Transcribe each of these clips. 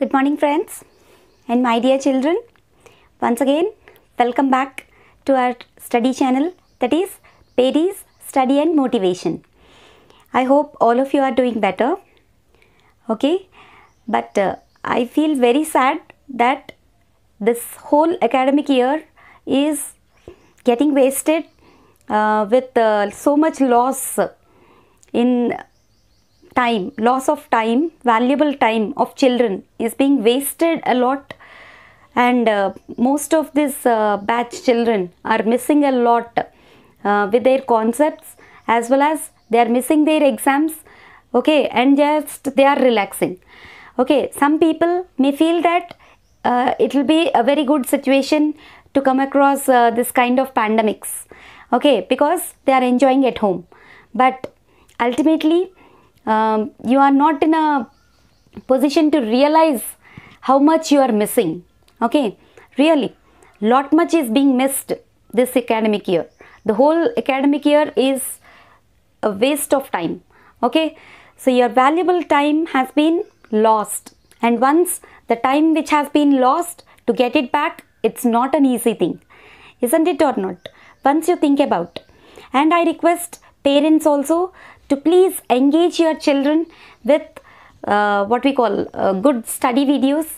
Good morning friends and my dear children. Once again, welcome back to our study channel that is Perry's Study and Motivation. I hope all of you are doing better. Okay, but uh, I feel very sad that this whole academic year is getting wasted uh, with uh, so much loss in time, loss of time, valuable time of children is being wasted a lot and uh, most of these uh, batch children are missing a lot uh, with their concepts as well as they are missing their exams okay and just they are relaxing okay some people may feel that uh, it will be a very good situation to come across uh, this kind of pandemics okay because they are enjoying at home but ultimately um, you are not in a position to realize how much you are missing. Okay, really, lot much is being missed this academic year. The whole academic year is a waste of time. Okay, so your valuable time has been lost, and once the time which has been lost to get it back, it's not an easy thing, isn't it or not? Once you think about, and I request parents also to please engage your children with uh, what we call uh, good study videos.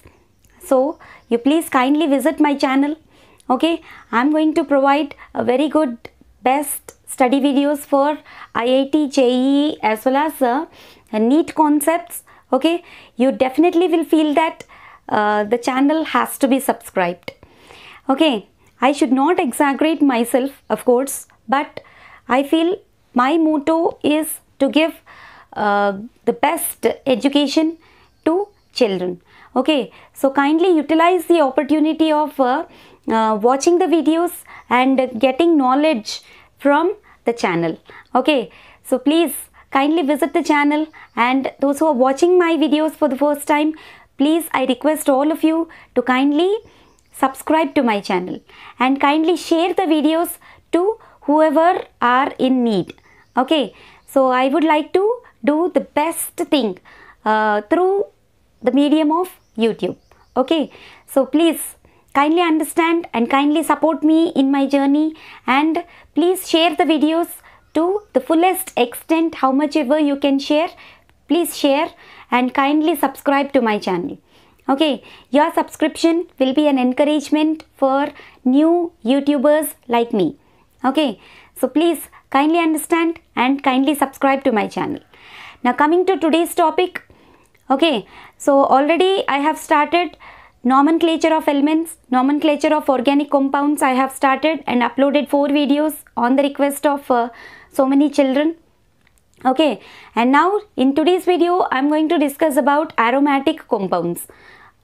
So you please kindly visit my channel. Okay, I'm going to provide a very good best study videos for IIT, JEE as well as uh, concepts. Okay, you definitely will feel that uh, the channel has to be subscribed. Okay, I should not exaggerate myself of course but I feel my motto is to give uh, the best education to children. Okay, so kindly utilize the opportunity of uh, uh, watching the videos and getting knowledge from the channel. Okay, so please kindly visit the channel and those who are watching my videos for the first time, please I request all of you to kindly subscribe to my channel and kindly share the videos to whoever are in need okay so i would like to do the best thing uh, through the medium of youtube okay so please kindly understand and kindly support me in my journey and please share the videos to the fullest extent how much ever you can share please share and kindly subscribe to my channel okay your subscription will be an encouragement for new youtubers like me okay so please Kindly understand and kindly subscribe to my channel. Now coming to today's topic. Okay, so already I have started nomenclature of elements, nomenclature of organic compounds I have started and uploaded 4 videos on the request of uh, so many children. Okay, and now in today's video I am going to discuss about aromatic compounds.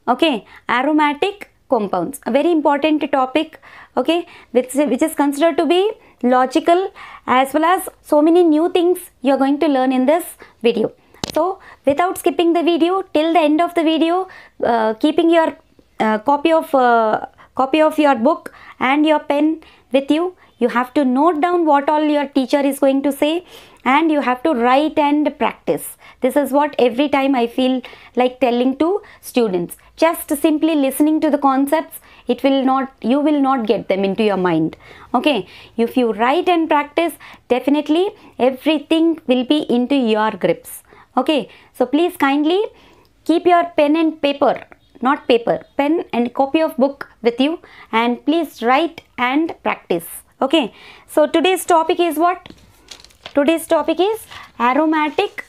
Okay, aromatic compounds, a very important topic, okay, which, which is considered to be logical as well as so many new things you are going to learn in this video. So without skipping the video till the end of the video, uh, keeping your uh, copy of uh, copy of your book and your pen with you, you have to note down what all your teacher is going to say and you have to write and practice. This is what every time I feel like telling to students. Just simply listening to the concepts, it will not, you will not get them into your mind. Okay, if you write and practice, definitely everything will be into your grips. Okay, so please kindly keep your pen and paper not paper, pen and copy of book with you and please write and practice okay so today's topic is what today's topic is aromatic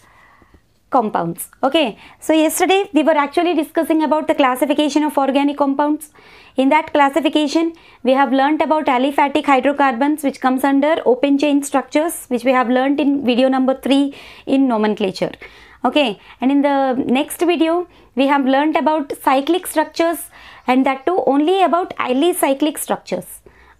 compounds okay so yesterday we were actually discussing about the classification of organic compounds in that classification we have learnt about aliphatic hydrocarbons which comes under open chain structures which we have learnt in video number 3 in nomenclature okay and in the next video we have learnt about cyclic structures and that too only about highly cyclic structures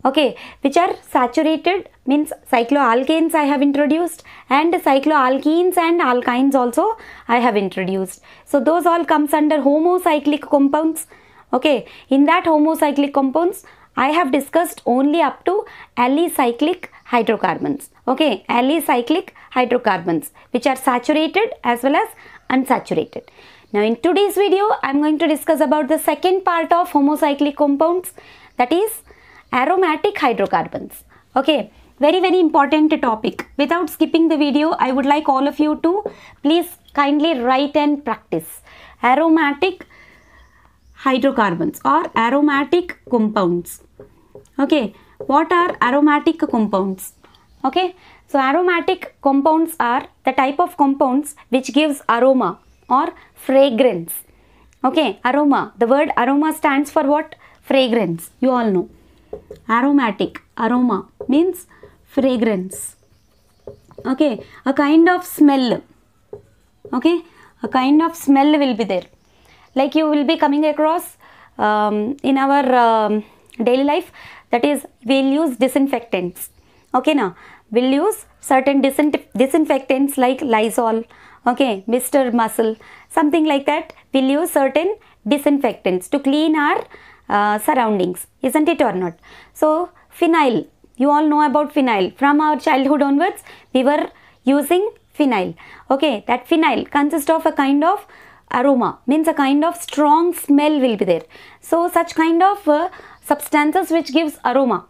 okay which are saturated means cycloalkanes I have introduced and cycloalkenes and alkynes also I have introduced so those all comes under homocyclic compounds okay in that homocyclic compounds I have discussed only up to alicyclic hydrocarbons okay alicyclic hydrocarbons which are saturated as well as unsaturated now in today's video I am going to discuss about the second part of homocyclic compounds that is aromatic hydrocarbons. Okay, very very important topic. Without skipping the video, I would like all of you to please kindly write and practice. Aromatic hydrocarbons or aromatic compounds. Okay, what are aromatic compounds? Okay, so aromatic compounds are the type of compounds which gives aroma or fragrance. Okay, aroma. The word aroma stands for what? Fragrance. You all know aromatic aroma means fragrance okay a kind of smell okay a kind of smell will be there like you will be coming across um, in our um, daily life that is we'll use disinfectants okay now we'll use certain disinfectants like lysol okay mr muscle something like that we'll use certain disinfectants to clean our uh, surroundings, isn't it or not? So, phenyl, you all know about phenyl. From our childhood onwards, we were using phenyl. Okay, that phenyl consists of a kind of aroma, means a kind of strong smell will be there. So, such kind of uh, substances which gives aroma.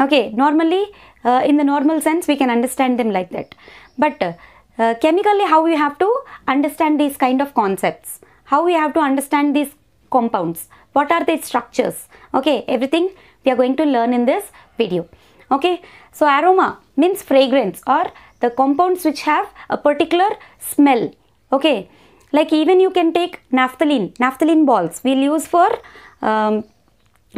Okay, normally uh, in the normal sense, we can understand them like that. But uh, uh chemically how we have to understand these kind of concepts how we have to understand these compounds what are the structures? Okay, everything we are going to learn in this video. Okay, so aroma means fragrance or the compounds which have a particular smell. Okay, like even you can take naphthalene, naphthalene balls we'll use for um,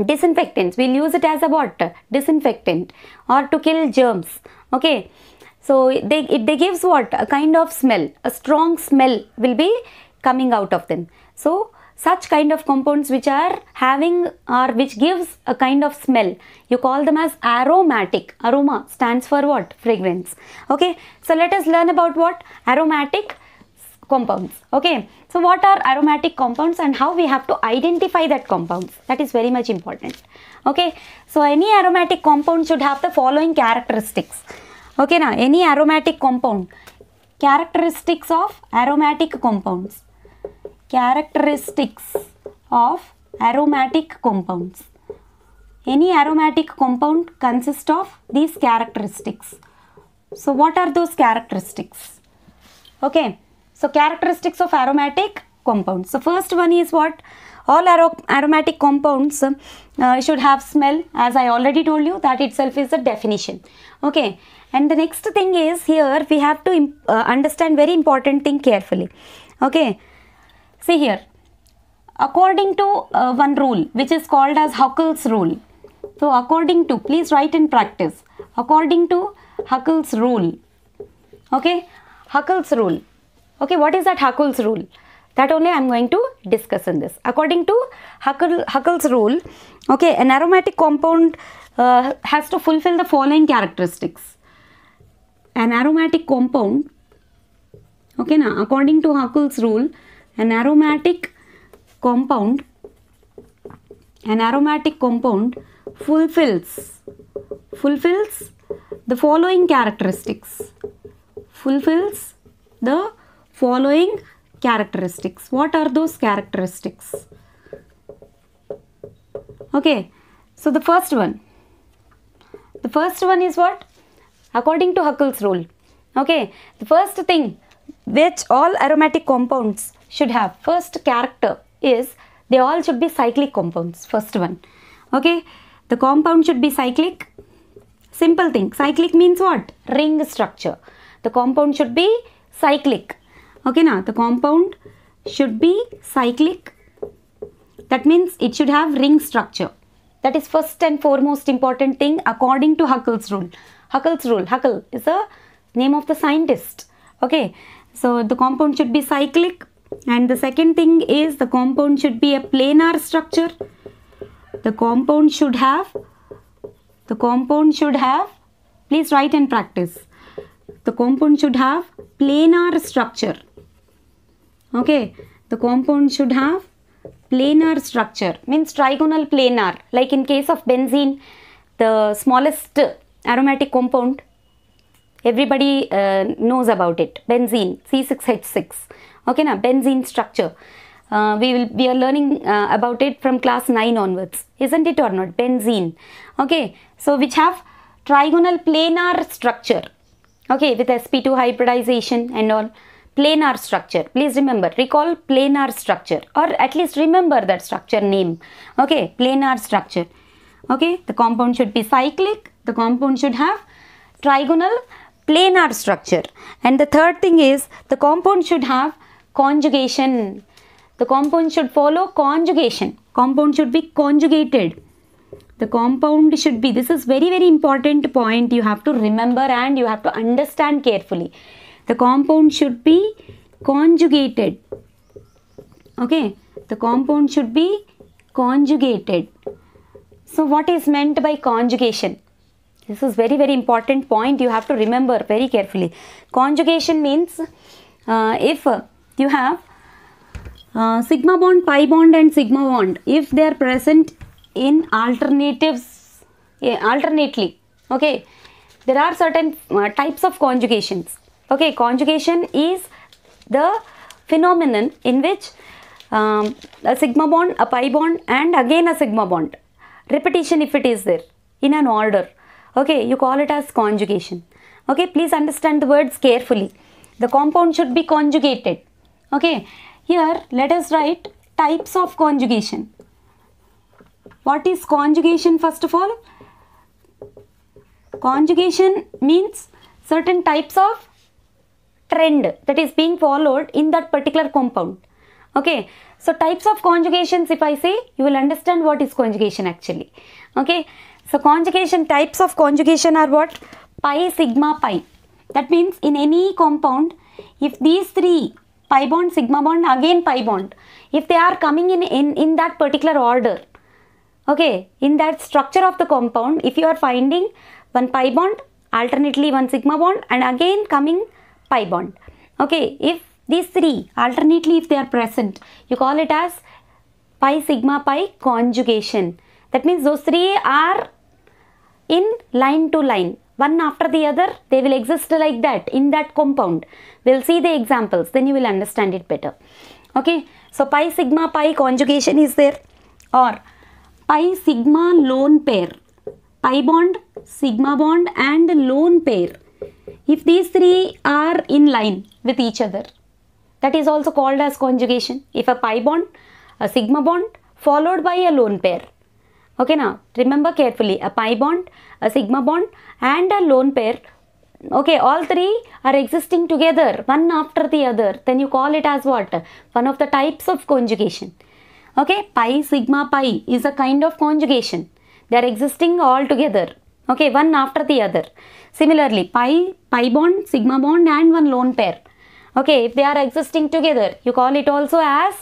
disinfectants. We'll use it as a what? Disinfectant or to kill germs. Okay, so they, it, they gives what? A kind of smell, a strong smell will be coming out of them. So such kind of compounds which are having or which gives a kind of smell you call them as aromatic aroma stands for what fragrance okay so let us learn about what aromatic compounds okay so what are aromatic compounds and how we have to identify that compounds that is very much important okay so any aromatic compound should have the following characteristics okay now any aromatic compound characteristics of aromatic compounds characteristics of aromatic compounds. Any aromatic compound consists of these characteristics. So what are those characteristics? Okay, so characteristics of aromatic compounds. So first one is what? All aromatic compounds uh, should have smell as I already told you that itself is a definition. Okay, and the next thing is here we have to uh, understand very important thing carefully. Okay, See here, according to uh, one rule which is called as Huckel's rule. So according to, please write in practice, according to Huckel's rule. Okay, Huckel's rule. Okay, what is that Huckel's rule? That only I am going to discuss in this. According to Huckel, Huckel's rule, okay, an aromatic compound uh, has to fulfill the following characteristics. An aromatic compound, okay, now according to Huckel's rule, an aromatic compound an aromatic compound fulfills fulfills the following characteristics fulfills the following characteristics what are those characteristics okay so the first one the first one is what according to huckel's rule okay the first thing which all aromatic compounds should have first character is they all should be cyclic compounds first one okay the compound should be cyclic simple thing cyclic means what ring structure the compound should be cyclic okay now the compound should be cyclic that means it should have ring structure that is first and foremost important thing according to Huckel's rule Huckel's rule Huckel is the name of the scientist okay so the compound should be cyclic and the second thing is the compound should be a planar structure the compound should have the compound should have please write and practice the compound should have planar structure okay the compound should have planar structure means trigonal planar like in case of benzene the smallest aromatic compound everybody uh, knows about it benzene C6H6 ಓಕೆನಾ benzene structure we will we are learning uh, about it from class 9 onwards isn't it or not benzene okay so which have trigonal planar structure okay with sp2 hybridization and all planar structure please remember recall planar structure or at least remember that structure name okay planar structure okay the compound should be cyclic the compound should have trigonal planar structure and the third thing is the compound should have conjugation. The compound should follow conjugation. Compound should be conjugated. The compound should be, this is very, very important point you have to remember and you have to understand carefully. The compound should be conjugated. Okay, the compound should be conjugated. So what is meant by conjugation? This is very, very important point you have to remember very carefully. Conjugation means uh, if you have uh, sigma bond, pi bond and sigma bond if they are present in alternatives yeah, alternately okay there are certain uh, types of conjugations okay conjugation is the phenomenon in which um, a sigma bond a pi bond and again a sigma bond repetition if it is there in an order okay you call it as conjugation okay please understand the words carefully the compound should be conjugated Okay, here let us write types of conjugation. What is conjugation first of all? Conjugation means certain types of trend that is being followed in that particular compound. Okay, so types of conjugations if I say you will understand what is conjugation actually. Okay, so conjugation types of conjugation are what? Pi, sigma, pi. That means in any compound if these three pi bond, sigma bond, again pi bond. If they are coming in, in, in that particular order, okay, in that structure of the compound, if you are finding one pi bond, alternately one sigma bond and again coming pi bond. Okay, if these three alternately if they are present, you call it as pi sigma pi conjugation. That means those three are in line to line one after the other they will exist like that in that compound we'll see the examples then you will understand it better okay so pi sigma pi conjugation is there or pi sigma lone pair pi bond sigma bond and lone pair if these three are in line with each other that is also called as conjugation if a pi bond a sigma bond followed by a lone pair Okay now remember carefully a pi bond, a sigma bond and a lone pair. Okay all three are existing together one after the other then you call it as what? One of the types of conjugation. Okay pi sigma pi is a kind of conjugation. They are existing all together. Okay one after the other. Similarly pi, pi bond, sigma bond and one lone pair. Okay if they are existing together you call it also as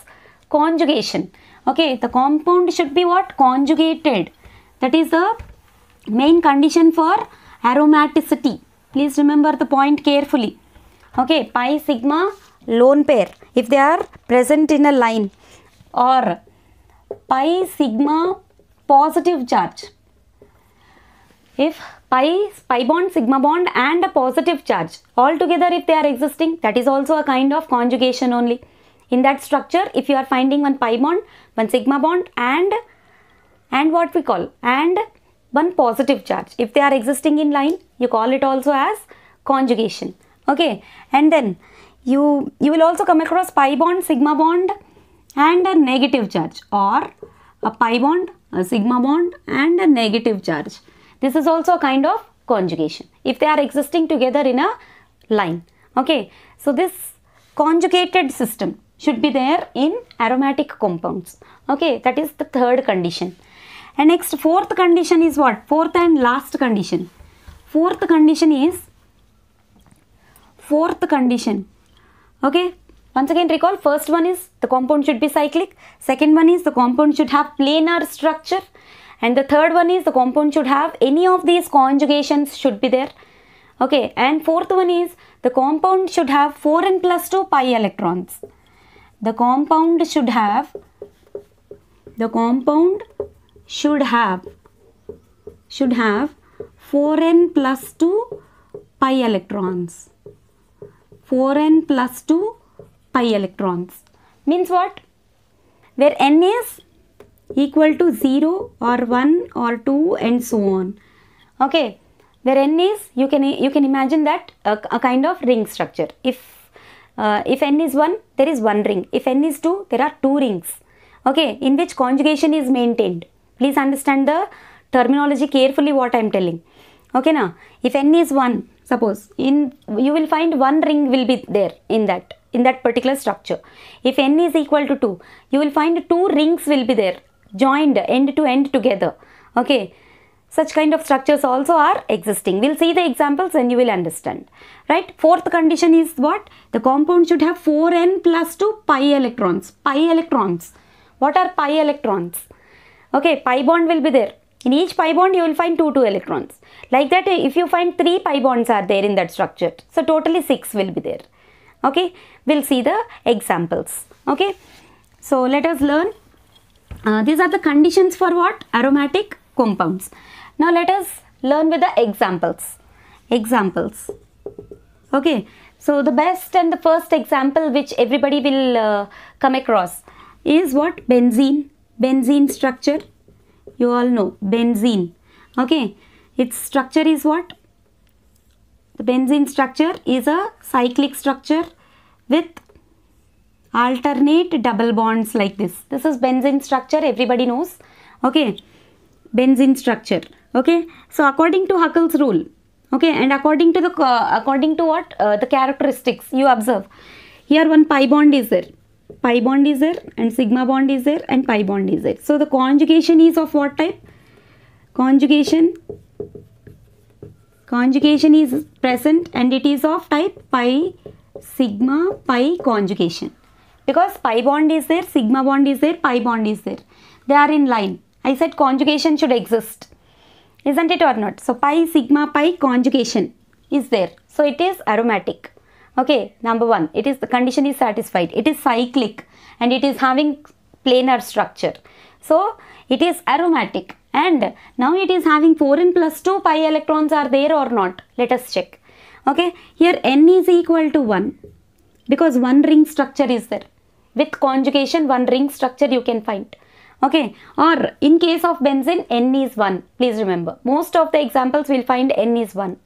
conjugation okay the compound should be what conjugated that is the main condition for aromaticity please remember the point carefully okay pi sigma lone pair if they are present in a line or pi sigma positive charge if pi pi bond sigma bond and a positive charge all together if they are existing that is also a kind of conjugation only in that structure, if you are finding one pi bond, one sigma bond and and what we call and one positive charge. If they are existing in line, you call it also as conjugation. Okay. And then you, you will also come across pi bond, sigma bond and a negative charge or a pi bond, a sigma bond and a negative charge. This is also a kind of conjugation if they are existing together in a line. Okay. So this conjugated system should be there in aromatic compounds. Okay, that is the third condition. And next, fourth condition is what? Fourth and last condition. Fourth condition is, fourth condition. Okay, once again recall first one is the compound should be cyclic, second one is the compound should have planar structure, and the third one is the compound should have any of these conjugations should be there. Okay, and fourth one is the compound should have 4 n plus 2 pi electrons the compound should have the compound should have should have 4n plus 2 pi electrons 4n plus 2 pi electrons means what where n is equal to 0 or 1 or 2 and so on okay where n is you can you can imagine that a, uh, a kind of ring structure if uh, if n is 1 there is one ring if n is 2 there are two rings okay in which conjugation is maintained please understand the terminology carefully what i am telling okay now if n is 1 suppose in you will find one ring will be there in that in that particular structure if n is equal to 2 you will find two rings will be there joined end to end together okay such kind of structures also are existing. We'll see the examples and you will understand. Right? Fourth condition is what? The compound should have 4n plus 2 pi electrons. Pi electrons. What are pi electrons? Okay, pi bond will be there. In each pi bond, you will find 2, 2 electrons. Like that, if you find 3 pi bonds are there in that structure. So, totally 6 will be there. Okay, we'll see the examples. Okay, so let us learn. Uh, these are the conditions for what? Aromatic compounds. Now let us learn with the examples. Examples. Okay. So the best and the first example which everybody will uh, come across is what? Benzene. Benzene structure. You all know. Benzene. Okay. Its structure is what? The benzene structure is a cyclic structure with alternate double bonds like this. This is benzene structure. Everybody knows. Okay benzene structure okay so according to huckel's rule okay and according to the uh, according to what uh, the characteristics you observe here one pi bond is there pi bond is there and sigma bond is there and pi bond is there so the conjugation is of what type conjugation conjugation is present and it is of type pi sigma pi conjugation because pi bond is there sigma bond is there pi bond is there they are in line I said conjugation should exist. Isn't it or not? So pi sigma pi conjugation is there. So it is aromatic. Okay, number one, it is the condition is satisfied. It is cyclic and it is having planar structure. So it is aromatic and now it is having 4n plus 2 pi electrons are there or not. Let us check. Okay, here n is equal to 1 because one ring structure is there. With conjugation, one ring structure you can find. Okay, or in case of benzene, N is 1. Please remember, most of the examples will find N is 1.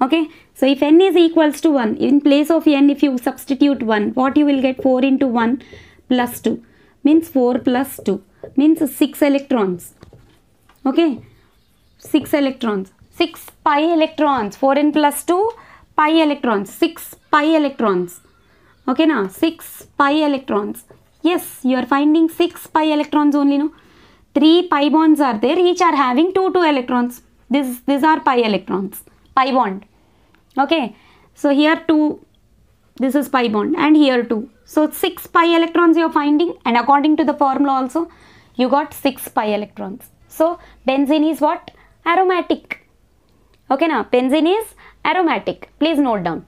Okay, so if N is equals to 1, in place of N, if you substitute 1, what you will get 4 into 1 plus 2 means 4 plus 2 means 6 electrons. Okay, 6 electrons. 6 pi electrons. 4n plus 2 pi electrons. 6 pi electrons. Okay, now 6 pi electrons. Yes, you are finding 6 pi electrons only, no? 3 pi bonds are there, each are having 2, 2 electrons. This, these are pi electrons, pi bond. Okay, so here 2, this is pi bond and here 2. So 6 pi electrons you are finding and according to the formula also, you got 6 pi electrons. So benzene is what? Aromatic. Okay now, benzene is aromatic. Please note down.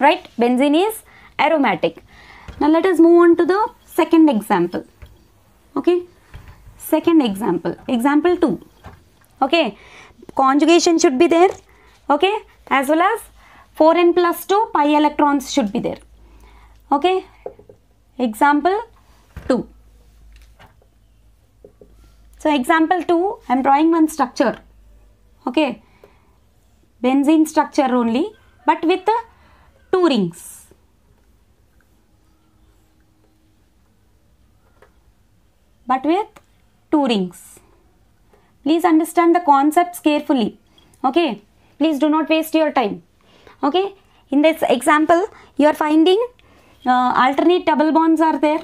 Right, benzene is aromatic. Now let us move on to the second example. Okay. Second example. Example 2. Okay. Conjugation should be there. Okay. As well as 4n plus 2 pi electrons should be there. Okay. Example 2. So example 2, I am drawing one structure. Okay. Benzene structure only but with two rings. but with two rings. Please understand the concepts carefully. Okay. Please do not waste your time. Okay. In this example, you are finding uh, alternate double bonds are there.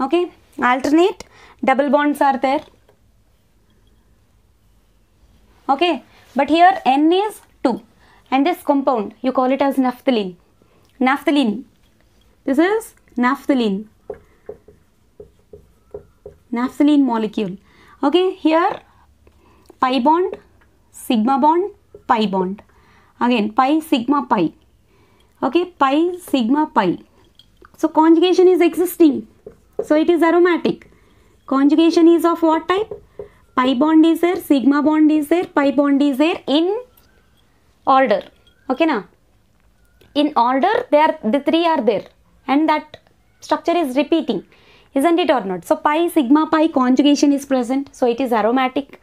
Okay. Alternate double bonds are there. Okay. But here N is 2 and this compound you call it as naphthalene. Naphthalene. This is naphthalene naphthalene molecule. Okay, here pi bond, sigma bond, pi bond. Again, pi, sigma, pi. Okay, pi, sigma, pi. So, conjugation is existing. So, it is aromatic. Conjugation is of what type? Pi bond is there, sigma bond is there, pi bond is there in order. Okay, now in order they are the three are there and that structure is repeating isn't it or not? So pi sigma pi conjugation is present. So it is aromatic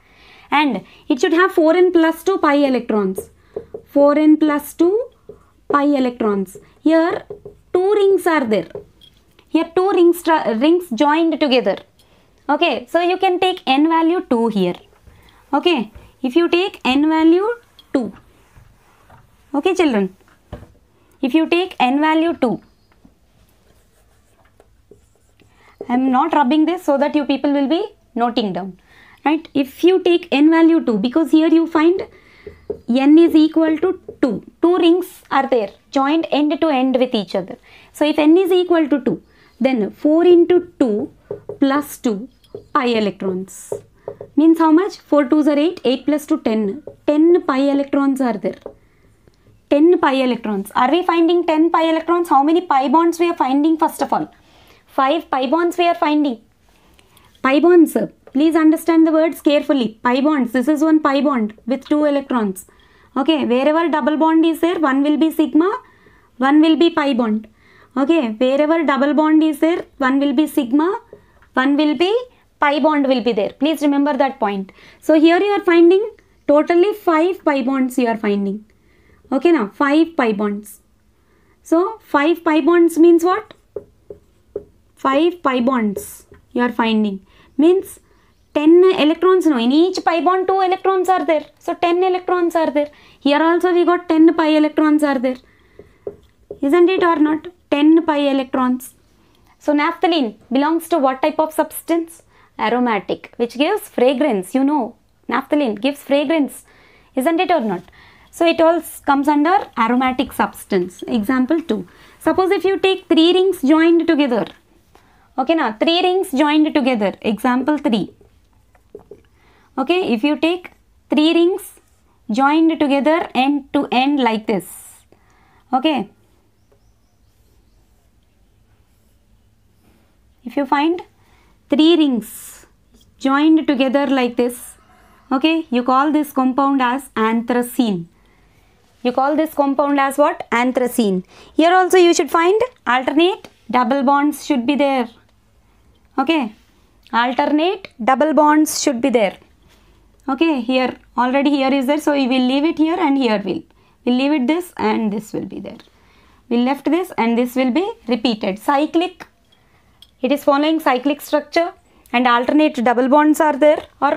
and it should have 4n plus 2 pi electrons. 4n plus 2 pi electrons. Here two rings are there. Here two rings, rings joined together. Okay, so you can take n value 2 here. Okay, if you take n value 2. Okay children, if you take n value 2, I am not rubbing this so that you people will be noting down. Right. If you take n value 2 because here you find n is equal to 2. Two rings are there joined end to end with each other. So if n is equal to 2 then 4 into 2 plus 2 pi electrons means how much 4 2s are 8 8 plus 2 10 10 pi electrons are there 10 pi electrons are we finding 10 pi electrons how many pi bonds we are finding first of all 5 pi bonds we are finding. Pi bonds, please understand the words carefully. Pi bonds, this is one pi bond with two electrons. Okay, wherever double bond is there, one will be sigma, one will be pi bond. Okay, wherever double bond is there, one will be sigma, one will be pi bond will be there. Please remember that point. So here you are finding totally 5 pi bonds you are finding. Okay now, 5 pi bonds. So 5 pi bonds means what? 5 pi bonds you are finding means 10 electrons no in each pi bond 2 electrons are there so 10 electrons are there here also we got 10 pi electrons are there isn't it or not 10 pi electrons so naphthalene belongs to what type of substance aromatic which gives fragrance you know naphthalene gives fragrance isn't it or not so it all comes under aromatic substance example 2 suppose if you take three rings joined together Okay, now three rings joined together. Example 3. Okay, if you take three rings joined together end to end like this. Okay. If you find three rings joined together like this, okay, you call this compound as anthracene. You call this compound as what? Anthracene. Here also you should find alternate double bonds should be there okay alternate double bonds should be there okay here already here is there so we will leave it here and here will we'll leave it this and this will be there we left this and this will be repeated cyclic it is following cyclic structure and alternate double bonds are there or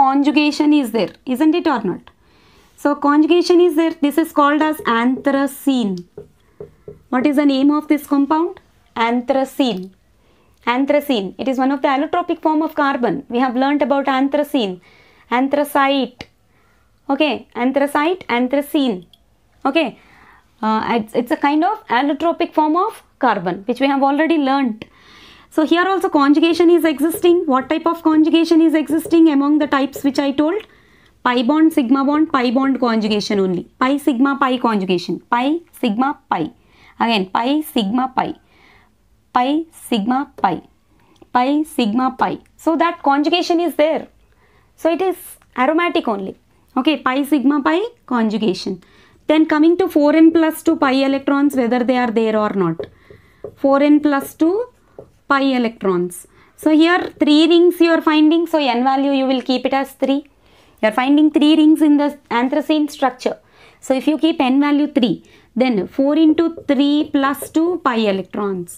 conjugation is there isn't it or not so conjugation is there this is called as anthracene what is the name of this compound anthracene Anthracene, it is one of the allotropic form of carbon. We have learnt about anthracene, anthracite, okay, anthracite, anthracene, okay. Uh, it's, it's a kind of allotropic form of carbon which we have already learnt. So here also conjugation is existing. What type of conjugation is existing among the types which I told? Pi bond, sigma bond, pi bond conjugation only. Pi, sigma, pi conjugation. Pi, sigma, pi. Again, pi, sigma, pi pi sigma pi pi sigma pi so that conjugation is there so it is aromatic only okay pi sigma pi conjugation then coming to 4n plus 2 pi electrons whether they are there or not 4n plus 2 pi electrons so here 3 rings you are finding so n value you will keep it as 3 you are finding 3 rings in the anthracene structure so if you keep n value 3 then 4 into 3 plus 2 pi electrons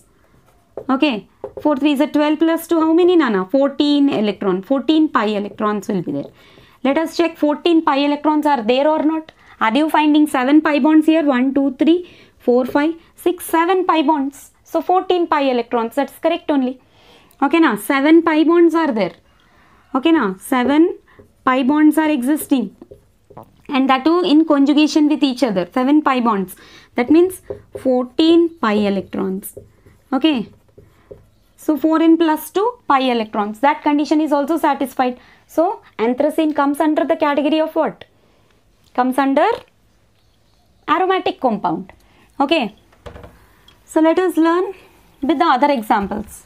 Okay. 4, 3 is a 12 plus 2. How many, Nana? 14 electron. 14 pi electrons will be there. Let us check 14 pi electrons are there or not. Are you finding 7 pi bonds here? 1, 2, 3, 4, 5, 6, 7 pi bonds. So 14 pi electrons. That's correct only. Okay, now 7 pi bonds are there. Okay, now 7 pi bonds are existing and that too in conjugation with each other 7 pi bonds that means 14 pi electrons okay so 4n plus 2 pi electrons. That condition is also satisfied. So anthracene comes under the category of what? Comes under aromatic compound. Okay. So let us learn with the other examples.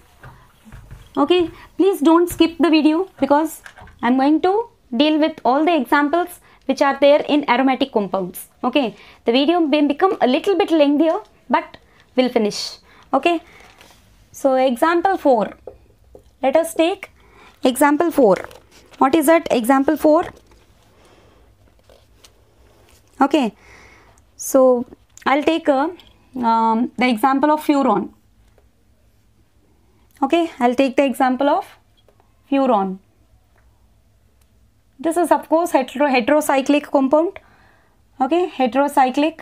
Okay. Please don't skip the video because I am going to deal with all the examples which are there in aromatic compounds. Okay. The video may become a little bit lengthier but we'll finish. Okay. So example 4. Let us take example 4. What is that example 4? Okay. So I'll take um, the example of furon. Okay. I'll take the example of furon. This is of course hetero heterocyclic compound. Okay. Heterocyclic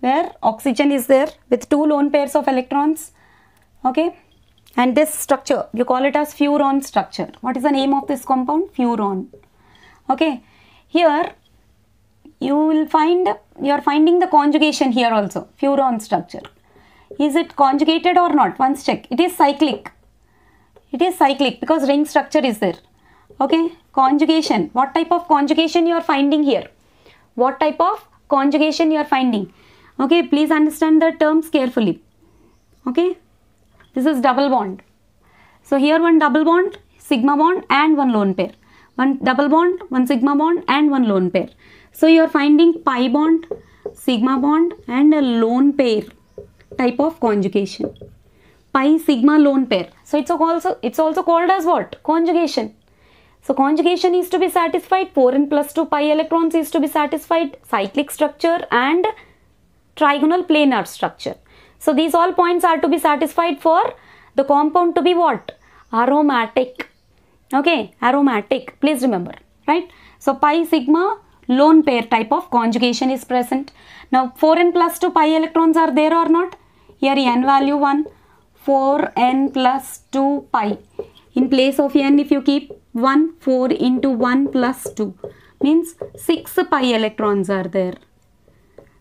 where oxygen is there with two lone pairs of electrons okay and this structure you call it as furan structure what is the name of this compound furan okay here you will find you are finding the conjugation here also furan structure is it conjugated or not once check it is cyclic it is cyclic because ring structure is there okay conjugation what type of conjugation you are finding here what type of conjugation you are finding okay please understand the terms carefully okay this is double bond. So here one double bond, sigma bond and one lone pair. One double bond, one sigma bond and one lone pair. So you are finding pi bond, sigma bond and a lone pair type of conjugation. Pi sigma lone pair. So it's also it's also called as what? Conjugation. So conjugation is to be satisfied, 4 n plus 2 pi electrons is to be satisfied, cyclic structure and trigonal planar structure. So these all points are to be satisfied for the compound to be what? Aromatic. Okay, aromatic. Please remember, right? So pi sigma lone pair type of conjugation is present. Now 4n plus 2 pi electrons are there or not? Here n value 1, 4n plus 2 pi. In place of n if you keep 1, 4 into 1 plus 2 means 6 pi electrons are there.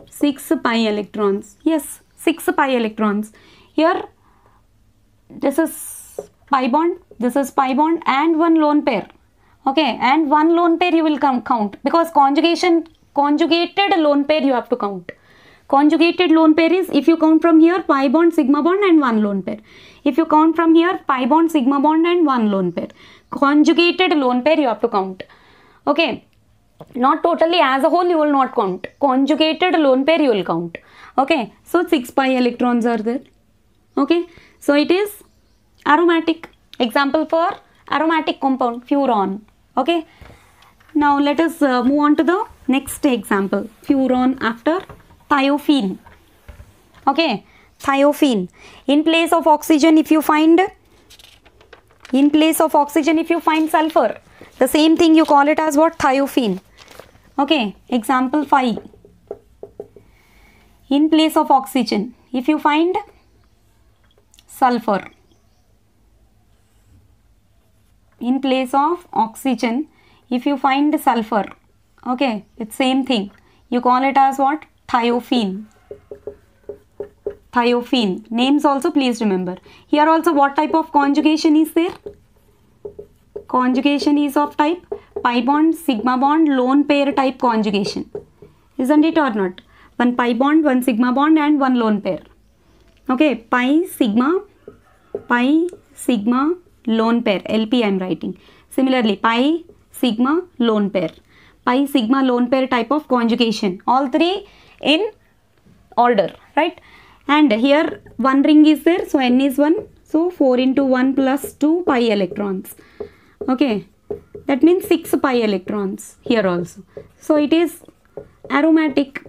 6 pi electrons. Yes, 6 pi electrons. Here this is pi bond, this is pi bond and one lone pair. Okay, and one lone pair you will count because conjugation, conjugated lone pair you have to count. Conjugated lone pair is if you count from here pi bond, sigma bond and one lone pair. If you count from here pi bond, sigma bond and one lone pair. Conjugated lone pair you have to count. Okay, not totally as a whole you will not count. Conjugated lone pair you will count. Okay, so 6 pi electrons are there. Okay, so it is aromatic. Example for aromatic compound, furan. Okay, now let us uh, move on to the next example, furan after thiophene. Okay, thiophene. In place of oxygen, if you find in place of oxygen if you find sulfur the same thing you call it as what thiophene okay example 5 in place of oxygen if you find sulfur in place of oxygen if you find sulfur okay it's same thing you call it as what thiophene thiophene names also please remember here also what type of conjugation is there conjugation is of type pi bond sigma bond lone pair type conjugation isn't it or not one pi bond, one sigma bond and one lone pair. Okay, pi, sigma, pi, sigma, lone pair, LP I am writing. Similarly, pi, sigma, lone pair. Pi, sigma, lone pair type of conjugation. All three in order, right? And here one ring is there, so n is 1. So 4 into 1 plus 2 pi electrons. Okay, that means 6 pi electrons here also. So it is aromatic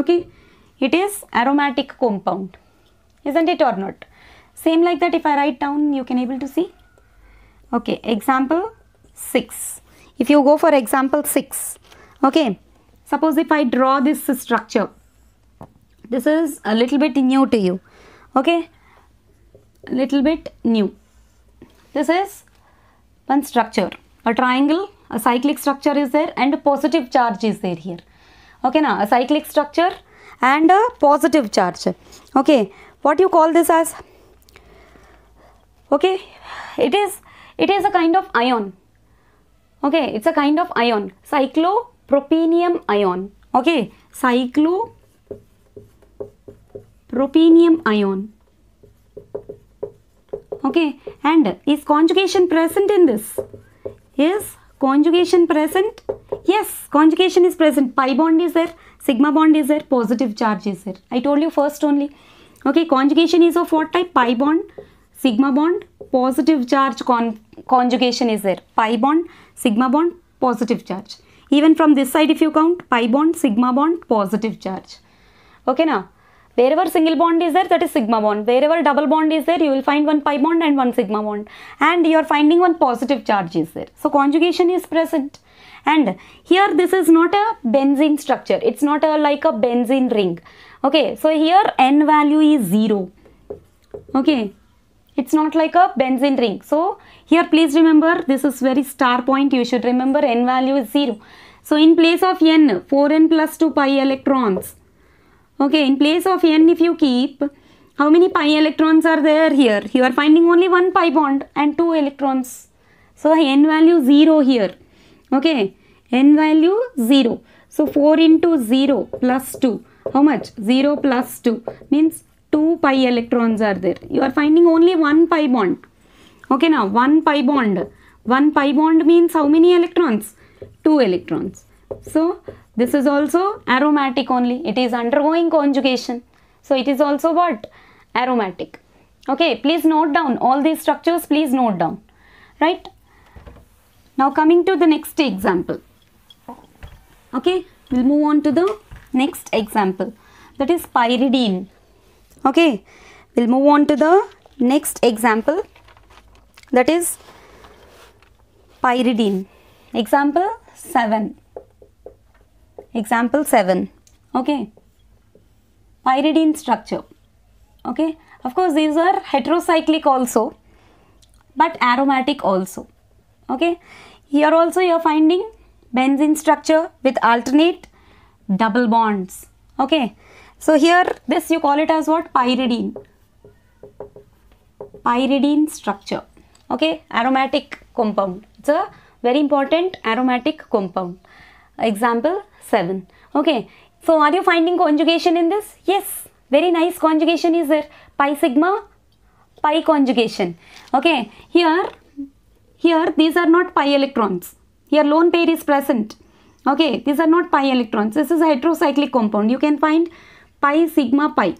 okay it is aromatic compound isn't it or not same like that if I write down you can able to see okay example 6 if you go for example 6 okay suppose if I draw this structure this is a little bit new to you okay little bit new this is one structure a triangle a cyclic structure is there and a positive charge is there here now a cyclic structure and a positive charge okay what you call this as okay it is it is a kind of ion okay it's a kind of ion cyclopropenium ion okay cyclopropenium ion okay and is conjugation present in this is conjugation present? Yes, conjugation is present. Pi bond is there, sigma bond is there, positive charge is there. I told you first only. Okay, conjugation is of what type? Pi bond, sigma bond, positive charge con conjugation is there. Pi bond, sigma bond, positive charge. Even from this side if you count, pi bond, sigma bond, positive charge. Okay now. Wherever single bond is there, that is sigma bond. Wherever double bond is there, you will find one pi bond and one sigma bond. And you are finding one positive charge is there. So conjugation is present. And here this is not a benzene structure. It's not a, like a benzene ring. Okay, so here n value is 0. Okay, it's not like a benzene ring. So here please remember this is very star point. You should remember n value is 0. So in place of n, 4n plus 2 pi electrons Okay, in place of n if you keep, how many pi electrons are there here? You are finding only one pi bond and two electrons. So n value 0 here. Okay, n value 0. So 4 into 0 plus 2. How much? 0 plus 2 means 2 pi electrons are there. You are finding only one pi bond. Okay now, one pi bond. One pi bond means how many electrons? Two electrons. So this is also aromatic only. It is undergoing conjugation. So it is also what? Aromatic. Okay, please note down all these structures, please note down. Right? Now coming to the next example. Okay, we'll move on to the next example that is pyridine. Okay, we'll move on to the next example that is pyridine. Example 7. Example 7. Okay. Pyridine structure. Okay. Of course, these are heterocyclic also, but aromatic also. Okay. Here also you are finding benzene structure with alternate double bonds. Okay. So here this you call it as what? Pyridine. Pyridine structure. Okay. Aromatic compound. It's a very important aromatic compound. Example 7. Okay, so are you finding conjugation in this? Yes, very nice conjugation is there. Pi sigma, pi conjugation. Okay, here, here these are not pi electrons. Here lone pair is present. Okay, these are not pi electrons. This is a heterocyclic compound. You can find pi sigma pi.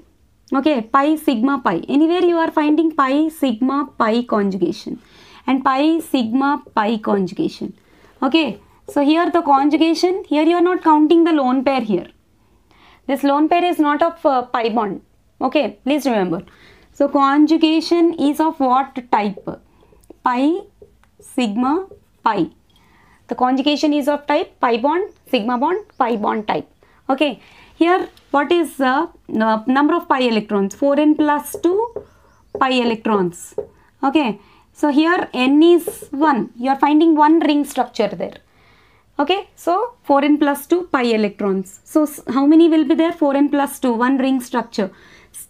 Okay, pi sigma pi. Anywhere you are finding pi sigma pi conjugation and pi sigma pi conjugation. Okay, so here the conjugation, here you are not counting the lone pair here. This lone pair is not of uh, pi bond. Okay, please remember. So conjugation is of what type? Pi, sigma, pi. The conjugation is of type pi bond, sigma bond, pi bond type. Okay, here what is the uh, number of pi electrons? 4n plus 2 pi electrons. Okay, so here n is 1. You are finding one ring structure there. Okay, so 4n plus 2 pi electrons. So how many will be there? 4n plus 2, one ring structure.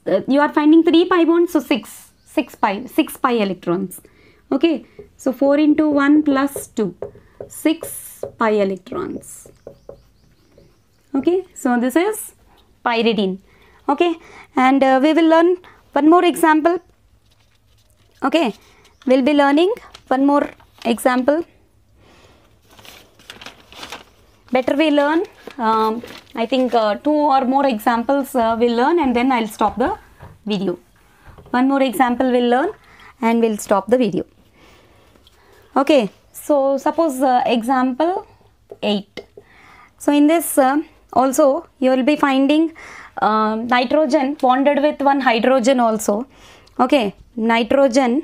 Uh, you are finding 3 pi bonds, so 6, 6 pi, 6 pi electrons. Okay, so 4 into 1 plus 2, 6 pi electrons. Okay, so this is pyridine. Okay, and uh, we will learn one more example. Okay, we'll be learning one more example better we learn um, I think uh, two or more examples uh, we'll learn and then I'll stop the video one more example we'll learn and we'll stop the video okay so suppose uh, example 8 so in this uh, also you will be finding um, nitrogen bonded with one hydrogen also okay nitrogen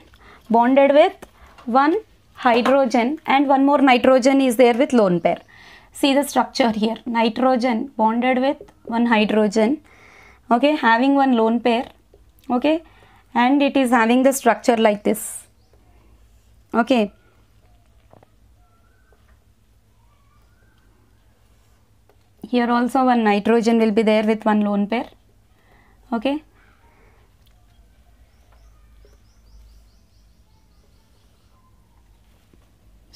bonded with one hydrogen and one more nitrogen is there with lone pair see the structure here nitrogen bonded with one hydrogen okay having one lone pair okay and it is having the structure like this okay here also one nitrogen will be there with one lone pair okay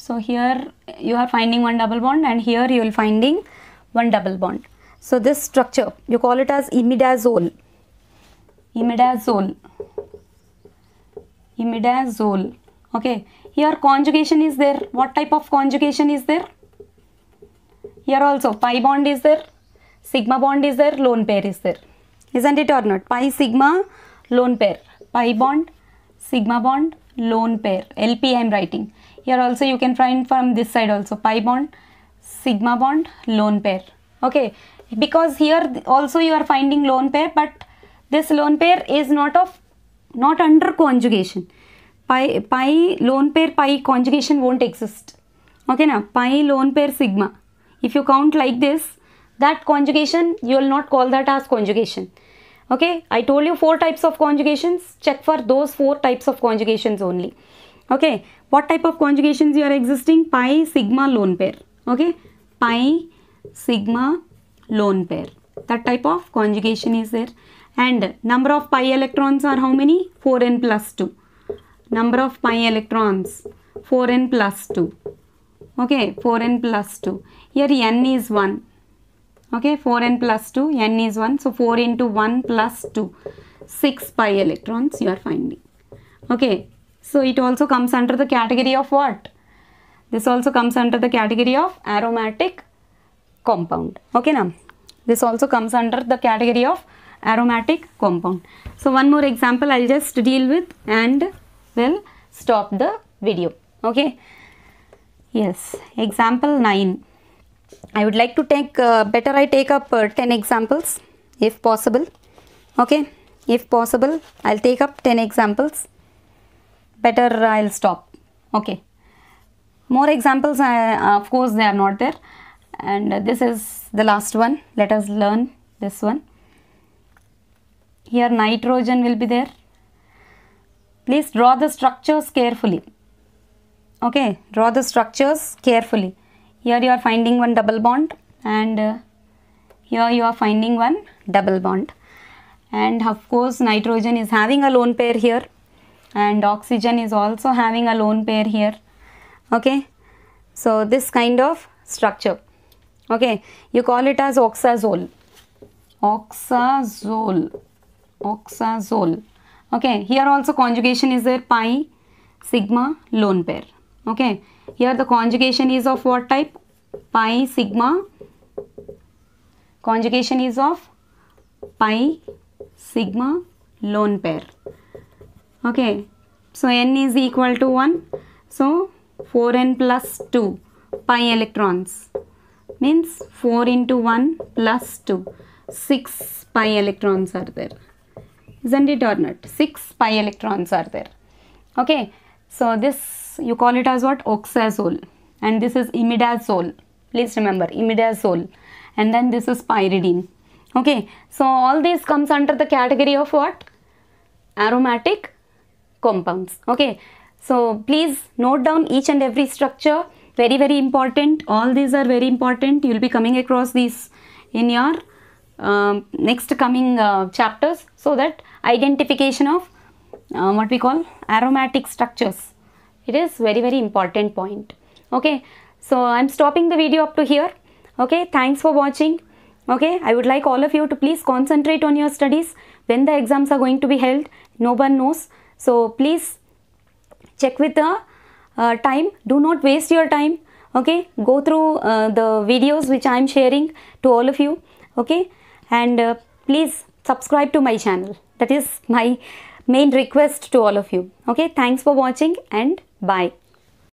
So here you are finding one double bond and here you will finding one double bond. So this structure you call it as imidazole. Imidazole. Imidazole. Okay. Here conjugation is there. What type of conjugation is there? Here also pi bond is there. Sigma bond is there. Lone pair is there. Isn't it or not? Pi sigma lone pair. Pi bond, sigma bond, lone pair. LP I am writing here also you can find from this side also pi bond sigma bond lone pair okay because here also you are finding lone pair but this lone pair is not of not under conjugation pi pi lone pair pi conjugation won't exist okay now pi lone pair sigma if you count like this that conjugation you will not call that as conjugation okay i told you four types of conjugations check for those four types of conjugations only okay what type of conjugations you are existing pi sigma lone pair okay pi sigma lone pair that type of conjugation is there and number of pi electrons are how many 4n plus 2 number of pi electrons 4n plus 2 okay 4n plus 2 here n is 1 okay 4n plus 2 n is 1 so 4 into 1 plus 2 6 pi electrons you are finding okay so it also comes under the category of what? This also comes under the category of aromatic compound. Okay now, this also comes under the category of aromatic compound. So one more example I'll just deal with and will stop the video. Okay. Yes, example 9. I would like to take, uh, better I take up uh, 10 examples if possible. Okay, if possible, I'll take up 10 examples better I'll stop okay more examples I, of course they are not there and this is the last one let us learn this one here nitrogen will be there please draw the structures carefully okay draw the structures carefully here you are finding one double bond and uh, here you are finding one double bond and of course nitrogen is having a lone pair here and oxygen is also having a lone pair here okay so this kind of structure okay you call it as oxazole oxazole oxazole okay here also conjugation is there pi sigma lone pair okay here the conjugation is of what type pi sigma conjugation is of pi sigma lone pair okay so n is equal to 1 so 4n plus 2 pi electrons means 4 into 1 plus 2 6 pi electrons are there isn't it or not 6 pi electrons are there okay so this you call it as what oxazole and this is imidazole please remember imidazole and then this is pyridine okay so all these comes under the category of what aromatic compounds okay so please note down each and every structure very very important all these are very important you will be coming across these in your um, next coming uh, chapters so that identification of uh, what we call aromatic structures it is very very important point okay so i'm stopping the video up to here okay thanks for watching okay i would like all of you to please concentrate on your studies when the exams are going to be held no one knows so please check with the uh, time. Do not waste your time. Okay, go through uh, the videos which I am sharing to all of you. Okay, and uh, please subscribe to my channel. That is my main request to all of you. Okay, thanks for watching and bye.